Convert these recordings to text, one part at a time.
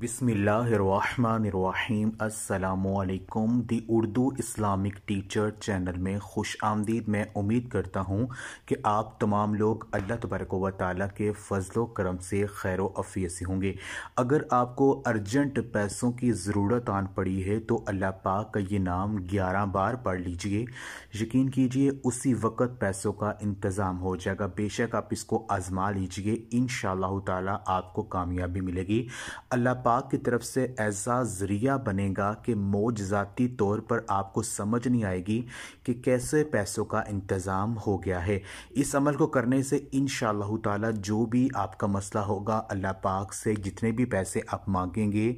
बिसमीम अल्लाम दी उर्दू इस्लामिक टीचर चैनल में खुश आमदीद मैं उम्मीद करता हूँ कि आप तमाम लोग अल्लाह तबरक व ताली के फजलो करम से खैर अफियत से होंगे अगर आपको अर्जेंट पैसों की ज़रूरत आन पड़ी है तो अल्लाह पाक का ये नाम ग्यारह बार पढ़ लीजिए यकीन कीजिए उसी वक्त पैसों का इंतज़ाम हो जाएगा बेशक आप इसको आज़मा लीजिए इन ताला आपको कामयाबी मिलेगी अल्लाह पाक की तरफ से ऐसा ज़रिया बनेगा कि मौज ज़ाती तौर पर आपको समझ नहीं आएगी कि कैसे पैसों का इंतज़ाम हो गया है इस अमल को करने से इन ताला जो भी आपका मसला होगा अल्लाह पाक से जितने भी पैसे आप मांगेंगे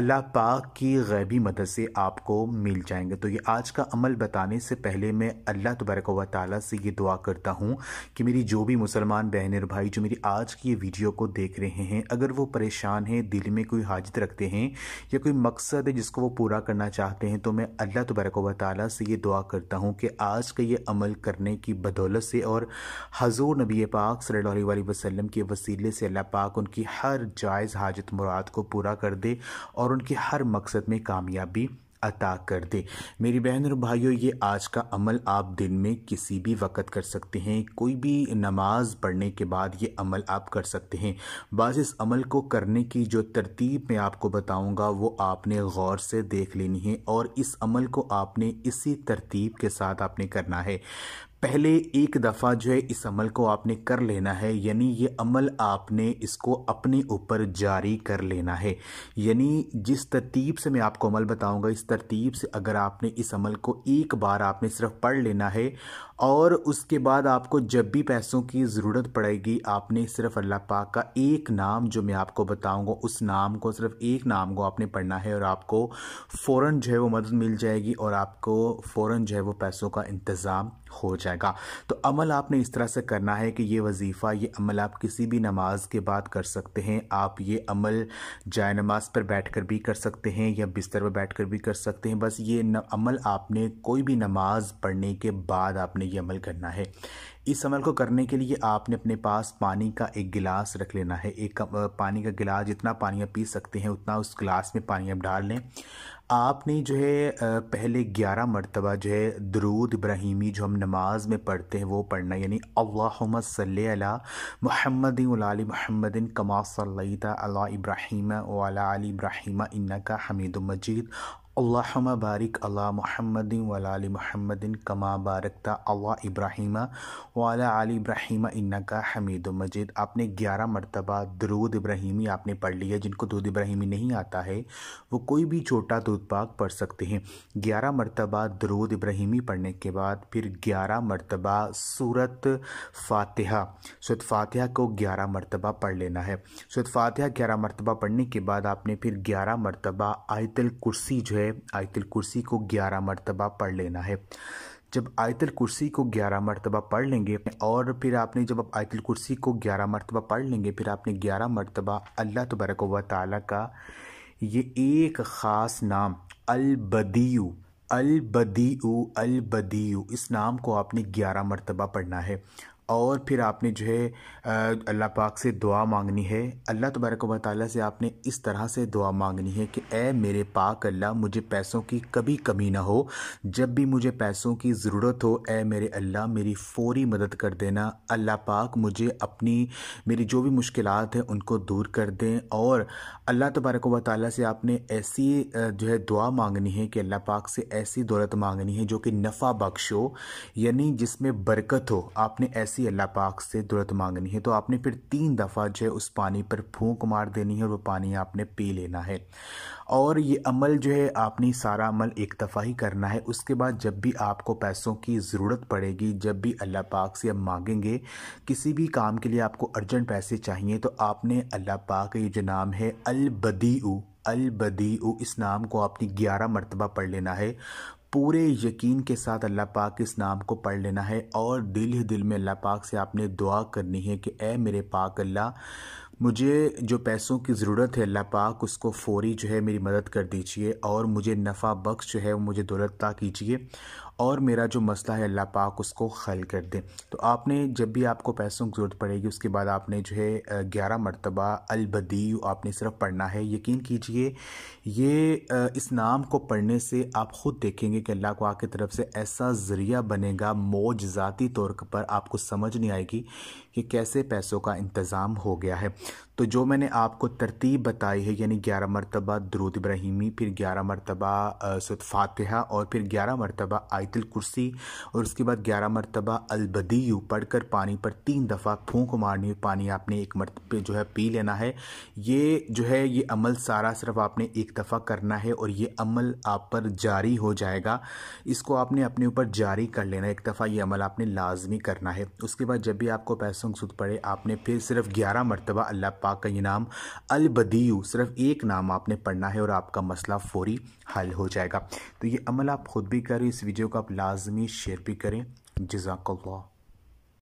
अल्लाह पाक की गैबी मदद से आपको मिल जाएंगे तो ये आज का अमल बताने से पहले मैं अल्लाह तबरक व से ये दुआ करता हूँ कि मेरी जो भी मुसलमान बहन और भाई जो मेरी आज की ये वीडियो को देख रहे हैं अगर वो परेशान हैं दिल में कोई कोई हाजत रखते हैं या कोई मकसद है जिसको वो पूरा करना चाहते हैं तो मैं अल्लाह तबरक व ताली से ये दुआ करता हूँ कि आज का ये अमल करने की बदौलत से और हजूर नबी पाक सल्ला वसलम के वसीले से अल्लाह पाक उनकी हर जायज़ हाजत मुराद को पूरा कर दे और उनके हर मकसद में कामयाबी अता कर दे मेरी बहन और भाइयों ये आज का अमल आप दिन में किसी भी वक्त कर सकते हैं कोई भी नमाज पढ़ने के बाद ये अमल आप कर सकते हैं बस इस अमल को करने की जो तरतीब मैं आपको बताऊंगा वो आपने गौर से देख लेनी है और इस अमल को आपने इसी तरतीब के साथ आपने करना है पहले एक दफ़ा जो है इस अमल को आपने कर लेना है यानी ये अमल आपने इसको अपने ऊपर जारी कर लेना है यानी जिस तरतीब से मैं आपको अमल बताऊंगा इस तरतीब से अगर आपने इस अमल को एक बार आपने सिर्फ पढ़ लेना है और उसके बाद आपको जब भी पैसों की ज़रूरत पड़ेगी आपने सिर्फ अल्लाह पाक का एक नाम जो मैं आपको बताऊँगा उस नाम को सिर्फ एक नाम को आपने पढ़ना है और आपको फ़ौर जो है वो मदद मिल जाएगी और आपको फ़ौर जो है वो पैसों का इंतज़ाम हो जाएगा जाएगा तो अमल आपने इस तरह से करना है कि ये वजीफ़ा ये अमल आप किसी भी नमाज के बाद कर सकते हैं आप ये अमल जाय नमाज पर बैठ कर भी कर सकते हैं या बिस्तर पर बैठ कर भी कर सकते हैं बस ये न, अमल आपने कोई भी नमाज पढ़ने के बाद आपने ये अमल करना है इस अमल को करने के लिए आपने अपने पास पानी का एक गिलास रख लेना है एक पानी का गिलास जितना पानी आप पी सकते हैं उतना उस गिलास में पानी आप डाल लें आपने जो है पहले ग्यारह मरतबा जो है दरूद इब्राहिमी जो हम नमाज में पढ़ते हैं वो पढ़ना यानी अल्लाम सल अला महमदिन कमा सल्लैता अला इब्राहिम वाला अली इब्राहिम इन्ना का हमीद मजीद अल्लाम बारिक अला महमदिन वलाल महमदिन कमा बारकता अला इब्राहिम वाला आली इब्राहिम इन्ना का हमीद मजिद आपने ग्यारह मरतबा दरूद इब्राहिमी आपने पढ़ लिया जिनको दूध इब्राहिमी नहीं आता है वो कोई भी छोटा दूध पाक पढ़ सकते हैं ग्यारह मरतबा दरूद इब्राहिमी पढ़ने के बाद फिर ग्यारह मरतबा सूरत फातहा सूरत फातहा को ग्यारह मरतबा पढ़ लेना है सूरत फातहा ग्यारह मरतबा पढ़ने के बाद आपने फिर ग्यारह मरतबा आयतल कुर्सी जो है है आयतल कुर्सी को ग्यारह मरतबा पढ़ लेना है जब आयतल कुर्सी को ग्यारह मरतबा पढ़ लेंगे और फिर आपने जब आप आयतल कुर्सी को ग्यारह मरतबा पढ़ लेंगे फिर आपने ग्यारह मरतबा अल्लाह तबरक व ताली का ये एक ख़ास नाम अलबदीयू अलबदीयू अलबदीयू इस नाम को आपने ग्यारह मरतबा पढ़ना है और फिर आपने जो है अल्लाह पाक से दुआ मांगनी है अल्लाह तबारक व ताली से आपने इस तरह से दुआ मांगनी है कि ए मेरे पाक अल्लाह मुझे पैसों की कभी कमी ना हो जब भी मुझे पैसों की ज़रूरत हो ए मेरे अल्लाह मेरी फ़ौरी मदद कर देना अल्लाह पाक मुझे अपनी मेरी जो भी मुश्किल हैं उनको दूर कर दें और अल्लाह तबारक व ताली से आपने ऐसी जो है दुआ मांगनी है कि अल्लाह पाक से ऐसी दौलत मांगनी है जो कि नफ़ा बख्श हो यानी जिसमें बरकत हो आपने ऐसी प्यासी अल्लाह पाक से दुरत मांगनी है तो आपने फिर तीन दफ़ा जो है उस पानी पर फूंक मार देनी है और वो पानी आपने पी लेना है और ये अमल जो है आपने सारा अमल एक दफ़ा ही करना है उसके बाद जब भी आपको पैसों की ज़रूरत पड़ेगी जब भी अल्लाह पाक से आप मांगेंगे किसी भी काम के लिए आपको अर्जेंट पैसे चाहिए तो आपने अल्लाह पाक ये जो नाम है अलबदी अलबदी इस नाम को आपने ग्यारह मरतबा पढ़ लेना है पूरे यकीन के साथ अल्लाह पाक इस नाम को पढ़ लेना है और दिल ही दिल में अल्लाह पाक से आपने दुआ करनी है कि ए मेरे पाक अल्लाह मुझे जो पैसों की ज़रूरत है अल्लाह पाक उसको फ़ौरी जो है मेरी मदद कर दीजिए और मुझे नफ़ा बख्श जो है वो मुझे दौलत ता कीजिए और मेरा जो मसला है अल्लाह पाक उसको हल कर दे तो आपने जब भी आपको पैसों की ज़रूरत पड़ेगी उसके बाद आपने जो है ग्यारह मरतबा अलबदी आपने सिर्फ पढ़ना है यकीन कीजिए ये इस नाम को पढ़ने से आप ख़ुद देखेंगे कि अल्लाह को आपकी तरफ से ऐसा ज़रिया बनेगा मौज ज़ाती तौर पर आपको समझ नहीं आएगी कि कैसे पैसों का इंतज़ाम हो गया है तो जो मैंने आपको तरतीब बताई है यानी ग्यारह मरतबा दरुद इब्राहिमी फिर ग्यारह मरतबा सद फातहा और फिर ग्यारह मरतबा आयत आयतल कुर्सी और उसके बाद ग्यारह मरतबा अलबदीयू पढ़कर पानी पर तीन दफ़ा फूंक मारनी पानी आपने एक मरतबे जो है पी लेना है ये जो है ये अमल सारा सिर्फ आपने एक दफ़ा करना है और ये अमल आप पर जारी हो जाएगा इसको आपने अपने ऊपर जारी कर लेना एक दफ़ा ये अमल आपने लाजमी करना है उसके बाद जब भी आपको पैसों सुध पड़े आपने फिर सिर्फ ग्यारह मरतबा अल्लाह पाक का ये नाम अलबदीयू सिर्फ एक नाम आपने पढ़ना है और आपका मसला फ़ौरी हल हो जाएगा तो ये अमल आप खुद भी करें इस वीडियो को आप लाजमी शेयर भी करें जजाकल्ला